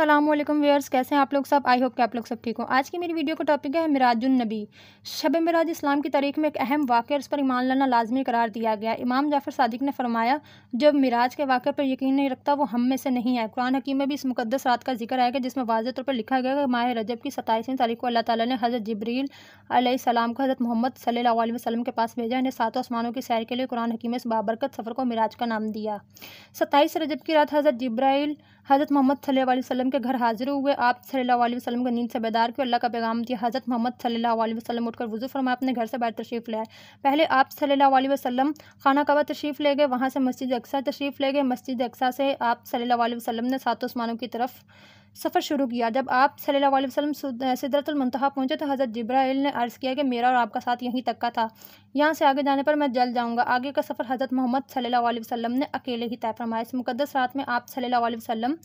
सलाम व्यर्स कैसे हैं आप लोग सब आई होप कि आप लोग सब ठीक हो आज की मेरी वीडियो का टॉपिक है नबी शब मराज इस्लाम की तारीख में एक अहम वाक़ उस पर ईमान लाना लाजमी करार दिया गया इमाम जाफ़र सदक ने फरमाया जब मिराज के वाक़े पर यकीन नहीं रखता वो हम में से नहीं है कुरान हकीम में भी इस मुकदस रात का जिक्र आएगा जिसमें वाजे तौर पर लिखा गया कि माह रजब की सताईसवीं तारीख को अल्लाह ताली ने हज़रत जबरील आसमाम को हज़रत मोहम्मद सल्ला वसलम के पास भेजा इन्हें सातों आसमानों की सैर के लिए कुरान हकीम इस बाबरकत सफ़र को मिराज का नाम दिया सत्ताईस रजब की रात हज़रत जब्राइल हज़रत मोहम्मद सल्ला वसलम वसल्लम के घर हाजिर हुए आप सल्लल्लाहु अलैहि वसल्लम को नींद से बेदार किया अल्लाह का पैगाम दिया हज़रत मोहम्मद सल्लल्लाहु अलैहि वसल्लम उठकर वजू फरमा अपने घर से बाहर तशरीफ़ लाए पहले आप सल्लल्लाहु अलैहि वसल्लम खाना कबा तशरीफ़ ले गए वहाँ से मस्जिद अक्सा तशरीफ़ ले गए मस्जिद अक्सा से आप सल्लल्लाहु अलैहि वसल्लम ने सात उस्मानों की तरफ सफ़र शुरू किया जब आप सल्लल्लाहु अलैहि वसल्लम सिदरतुलमतहा पहुँचे तो हज़रत जब्राइल ने अर्ज़ किया कि मेरा और आपका साथ यहीं तक का था यहाँ से आगे जाने पर मैं जल जाऊँगा आगे का सफ़र हज़रत मोहम्मद सल्लल्लाहु अलैहि वसल्लम ने अकेले ही तय फरमाया इस मुकदस रात में आप सल्लल्लाहु अलैहि वसल्लम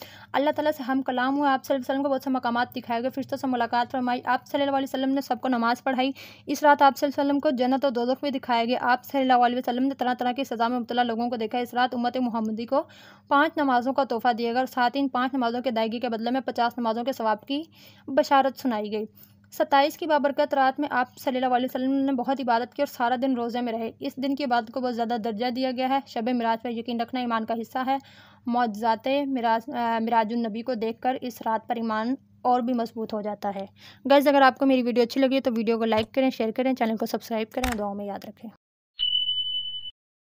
अल्लाह ताला से हम कलाम हुए आप वसल्लम को बहुत से मकाम दिखाए गए फिर से मुलाकात फरमाई आप सल्लल्लाहु अलैहि वसल्लम ने सबको नमाज़ पढ़ाई इस रात आप वसलम को जन्नत और दोजख भी दिखाया गया आप सल्लल्लाहु अलैहि वसल्लम ने तरह तरह की सज़ा में मुबला लोगों को देखा इस रात उम्मत मोहम्मदी को पाँच नमाज़ों का तोहफ़ा दिया गया और साथ ही इन पाँच नमाज़ों के अदायगी के बदले में पचास नमाज़ों के सवाब की बशारत सुनाई गई सत्ताईस की बाबरकत रात में आप सल्लल्लाहु अलैहि ने बहुत इबादत की और सारा दिन रोज़े में रहे इस दिन की इबादत को बहुत ज़्यादा दर्जा दिया गया है शब मराज पर यकीन रखना ईमान का हिस्सा है मौजात मिराज नबी को कर इस रात पर ईमान और भी मजबूत हो जाता है गैज़ अगर आपको मेरी वीडियो अच्छी लगी तो वीडियो को लाइक करें शेयर करें चैनल को सब्सक्राइब करें दुआओं में याद रखें